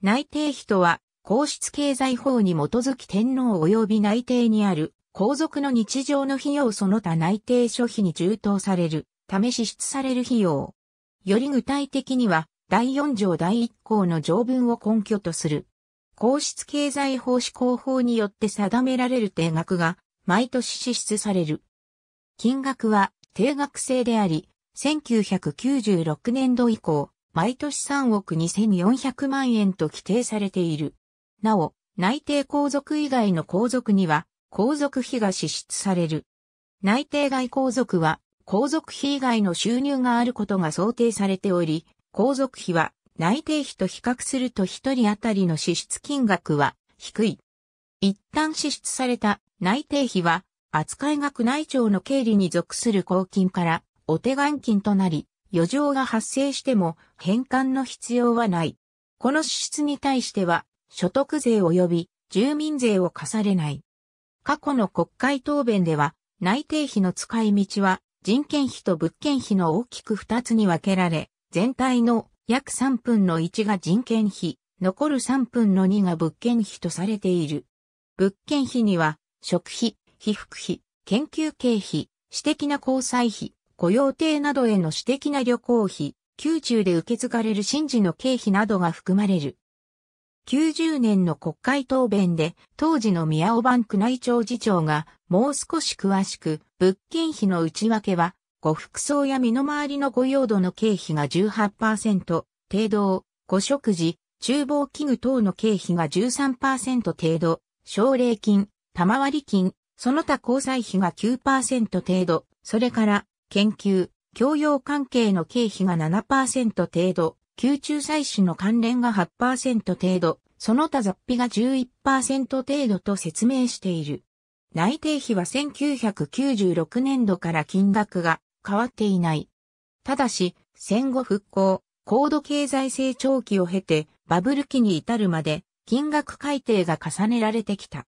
内定費とは、皇室経済法に基づき天皇及び内定にある皇族の日常の費用その他内定諸費に充当される、ため支出される費用。より具体的には、第4条第1項の条文を根拠とする。皇室経済法施行法によって定められる定額が、毎年支出される。金額は定額制であり、1996年度以降、毎年3億2400万円と規定されている。なお、内定皇族以外の皇族には、皇族費が支出される。内定外皇族は、皇族費以外の収入があることが想定されており、皇族費は内定費と比較すると1人当たりの支出金額は低い。一旦支出された内定費は扱い額内庁の経理に属する公金からお手元金となり、余剰が発生しても返還の必要はない。この支出に対しては、所得税及び住民税を課されない。過去の国会答弁では、内定費の使い道は人件費と物件費の大きく2つに分けられ、全体の約3分の1が人件費、残る3分の2が物件費とされている。物件費には、食費、被服費、研究経費、私的な交際費、御用邸などへの私的な旅行費、宮中で受け継がれる神事の経費などが含まれる。90年の国会答弁で、当時の宮尾番区内庁次長が、もう少し詳しく、物件費の内訳は、ご服装や身の回りのご用土の経費が18%、程度、ご食事、厨房器具等の経費が13%程度、奨励金、賜り金、その他交際費が9%程度、それから、研究、教養関係の経費が7%程度、宮中採取の関連が8%程度、その他雑費が11%程度と説明している。内定費は1996年度から金額が変わっていない。ただし、戦後復興、高度経済成長期を経て、バブル期に至るまで、金額改定が重ねられてきた。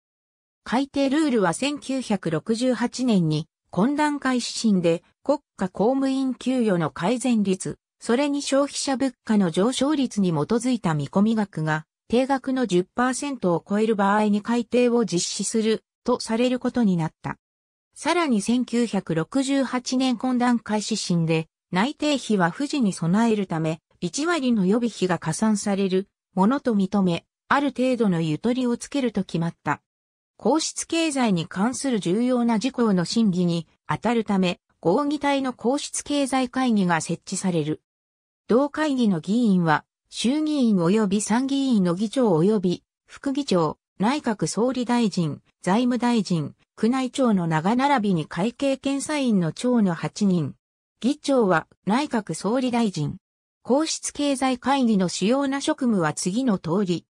改定ルールは1968年に懇談会指針で国家公務員給与の改善率、それに消費者物価の上昇率に基づいた見込み額が定額の10%を超える場合に改定を実施するとされることになった。さらに1968年懇談会指針で内定費は富士に備えるため1割の予備費が加算されるものと認め、ある程度のゆとりをつけると決まった。皇室経済に関する重要な事項の審議に当たるため、合議体の皇室経済会議が設置される。同会議の議員は、衆議院及び参議院の議長及び副議長、内閣総理大臣、財務大臣、宮内庁の長並びに会計検査院の長の8人。議長は内閣総理大臣。皇室経済会議の主要な職務は次の通り。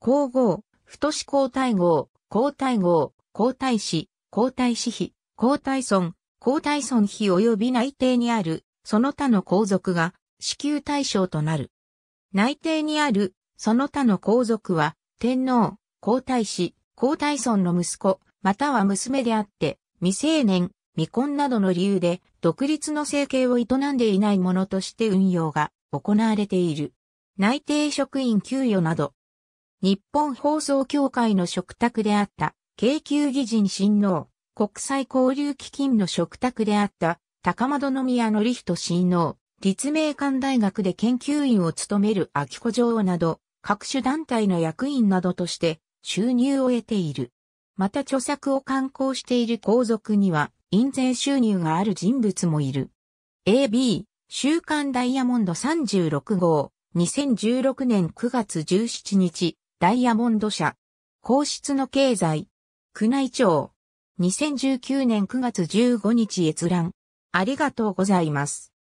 皇后、太子皇太后、皇太后、皇太子、皇太子妃、皇太孫、皇太孫妃及び内定にある、その他の皇族が支給対象となる。内定にある、その他の皇族は、天皇、皇太子、皇太孫の息子、または娘であって、未成年、未婚などの理由で、独立の生計を営んでいないものとして運用が行われている。内定職員給与など、日本放送協会の食卓であった、京急議人親王、国際交流基金の食卓であった、高円宮則人親王、立命館大学で研究員を務める秋子女王など、各種団体の役員などとして収入を得ている。また著作を刊行している皇族には、印税収入がある人物もいる。AB、週刊ダイヤモンド36号、2016年9月17日、ダイヤモンド社。皇室の経済。宮内庁。2019年9月15日閲覧。ありがとうございます。